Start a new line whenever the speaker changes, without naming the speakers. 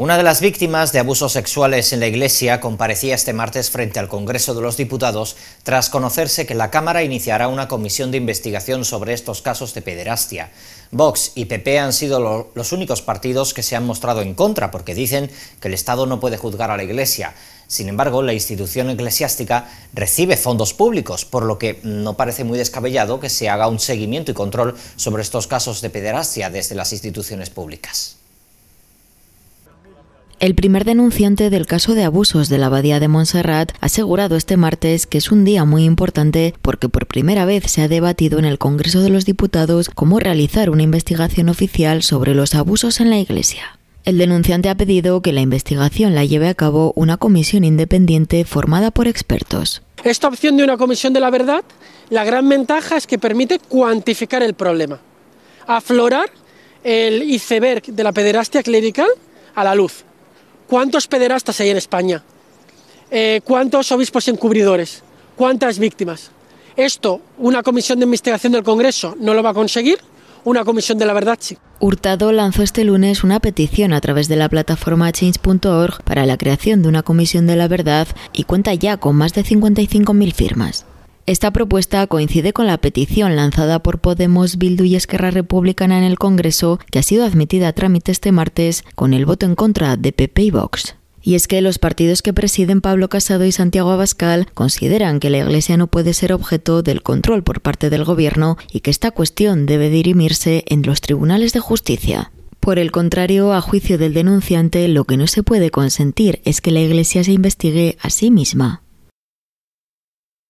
Una de las víctimas de abusos sexuales en la Iglesia comparecía este martes frente al Congreso de los Diputados tras conocerse que la Cámara iniciará una comisión de investigación sobre estos casos de pederastia. Vox y PP han sido los únicos partidos que se han mostrado en contra porque dicen que el Estado no puede juzgar a la Iglesia. Sin embargo, la institución eclesiástica recibe fondos públicos, por lo que no parece muy descabellado que se haga un seguimiento y control sobre estos casos de pederastia desde las instituciones públicas.
El primer denunciante del caso de abusos de la abadía de Montserrat ha asegurado este martes que es un día muy importante porque por primera vez se ha debatido en el Congreso de los Diputados cómo realizar una investigación oficial sobre los abusos en la Iglesia. El denunciante ha pedido que la investigación la lleve a cabo una comisión independiente formada por expertos.
Esta opción de una comisión de la verdad, la gran ventaja es que permite cuantificar el problema, aflorar el iceberg de la pederastia clerical a la luz ¿Cuántos pederastas hay en España? Eh, ¿Cuántos obispos encubridores? ¿Cuántas víctimas? Esto, una comisión de investigación del Congreso no lo va a conseguir, una comisión de la verdad sí.
Hurtado lanzó este lunes una petición a través de la plataforma change.org para la creación de una comisión de la verdad y cuenta ya con más de 55.000 firmas. Esta propuesta coincide con la petición lanzada por Podemos, Bildu y Esquerra Republicana en el Congreso, que ha sido admitida a trámite este martes con el voto en contra de PP y Vox. Y es que los partidos que presiden Pablo Casado y Santiago Abascal consideran que la Iglesia no puede ser objeto del control por parte del Gobierno y que esta cuestión debe dirimirse en los tribunales de justicia. Por el contrario, a juicio del denunciante, lo que no se puede consentir es que la Iglesia se investigue a sí misma.